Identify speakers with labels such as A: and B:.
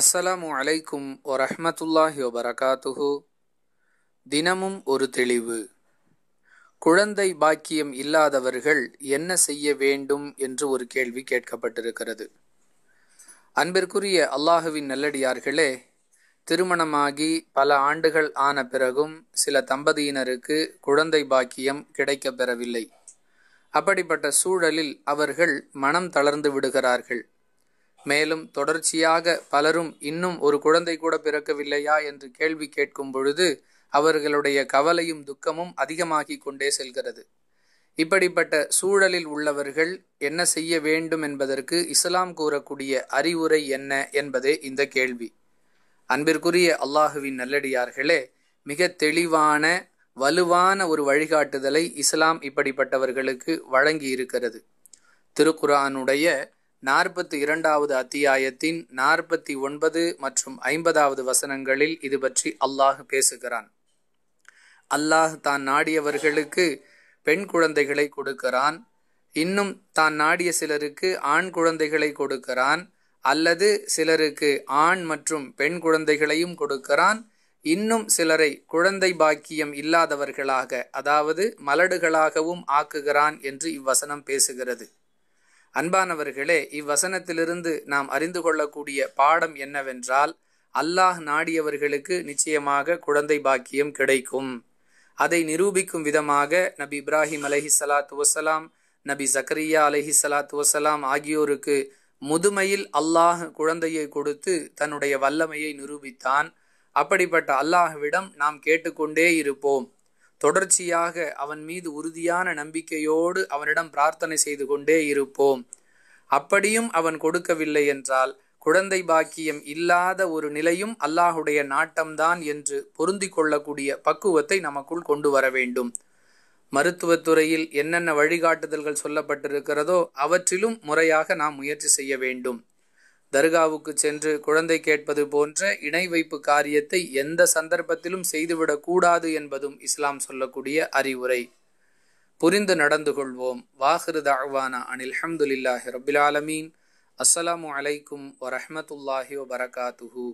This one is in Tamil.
A: அஸ்ஸலாமு அலைக்கும் ஒரஹமத்துல்லாஹி வபரகாத்துஹு தினமும் ஒரு தெளிவு குழந்தை பாக்கியம் இல்லாதவர்கள் என்ன செய்ய வேண்டும் என்று ஒரு கேள்வி கேட்கப்பட்டிருக்கிறது அன்பிற்குரிய அல்லாஹுவின் நல்லடியார்களே திருமணமாகி பல ஆண்டுகள் ஆன பிறகும் சில தம்பதியினருக்கு குழந்தை பாக்கியம் கிடைக்கப் பெறவில்லை அப்படிப்பட்ட சூழலில் அவர்கள் மனம் தளர்ந்து விடுகிறார்கள் மேலும் தொடர்ச்சியாக பலரும் இன்னும் ஒரு குழந்தை கூட பிறக்கவில்லையா என்று கேள்வி கேட்கும் பொழுது அவர்களுடைய கவலையும் துக்கமும் அதிகமாகி கொண்டே செல்கிறது இப்படிப்பட்ட சூழலில் உள்ளவர்கள் என்ன செய்ய வேண்டும் என்பதற்கு இஸ்லாம் கூறக்கூடிய அறிவுரை என்ன என்பதே இந்த கேள்வி அன்பிற்குரிய அல்லாஹுவின் நல்லடியார்களே மிக தெளிவான வலுவான ஒரு வழிகாட்டுதலை இஸ்லாம் இப்படிப்பட்டவர்களுக்கு வழங்கி இருக்கிறது திருக்குரானுடைய நாற்பத்தி இரண்டாவது அத்தியாயத்தின் நாற்பத்தி ஒன்பது மற்றும் ஐம்பதாவது வசனங்களில் இது பற்றி அல்லாஹ் பேசுகிறான் அல்லாஹ் தான் நாடியவர்களுக்கு பெண் குழந்தைகளை கொடுக்கிறான் இன்னும் தான் நாடிய சிலருக்கு ஆண் குழந்தைகளை கொடுக்கிறான் அல்லது சிலருக்கு ஆண் மற்றும் பெண் குழந்தைகளையும் கொடுக்கிறான் இன்னும் சிலரை குழந்தை பாக்கியம் இல்லாதவர்களாக அதாவது மலடுகளாகவும் ஆக்குகிறான் என்று இவ்வசனம் பேசுகிறது அன்பானவர்களே இவ்வசனத்திலிருந்து நாம் அறிந்து கொள்ளக்கூடிய பாடம் என்னவென்றால் அல்லாஹ் நாடியவர்களுக்கு நிச்சயமாக குழந்தை பாக்கியம் கிடைக்கும் அதை நிரூபிக்கும் விதமாக நபி இப்ராஹிம் அலஹி சலாத்து வசலாம் நபி சக்கரியா அலஹி சலாத்து வசலாம் ஆகியோருக்கு முதுமையில் அல்லாஹ் குழந்தையை கொடுத்து தன்னுடைய வல்லமையை நிரூபித்தான் அப்படிப்பட்ட அல்லாஹ்விடம் நாம் கேட்டுக்கொண்டே இருப்போம் தொடர்ச்சியாக அவன் மீது உறுதியான நம்பிக்கையோடு அவனிடம் பிரார்த்தனை செய்து கொண்டே இருப்போம் அப்படியும் அவன் கொடுக்கவில்லை என்றால் குழந்தை பாக்கியம் இல்லாத ஒரு நிலையும் அல்லாஹுடைய நாட்டம்தான் என்று பொருந்தி கொள்ளக்கூடிய பக்குவத்தை நமக்குள் கொண்டு வர வேண்டும் மருத்துவத்துறையில் என்னென்ன வழிகாட்டுதல்கள் சொல்லப்பட்டிருக்கிறதோ அவற்றிலும் முறையாக நாம் முயற்சி செய்ய வேண்டும் தர்காவுக்கு சென்று குழந்தை கேட்பது போன்ற இணை வைப்பு காரியத்தை எந்த சந்தர்ப்பத்திலும் செய்துவிடக்கூடாது என்பதும் இஸ்லாம் சொல்லக்கூடிய அறிவுரை புரிந்து நடந்து கொள்வோம் வாஹிரு தாழ்வானா அனில் ஹம்துலில்லாஹி ரபிலாலமீன் ஆலமீன் அஸ்ஸலாமு அலைக்கும் வரமத்துல்லாஹி வரகாத்துஹூ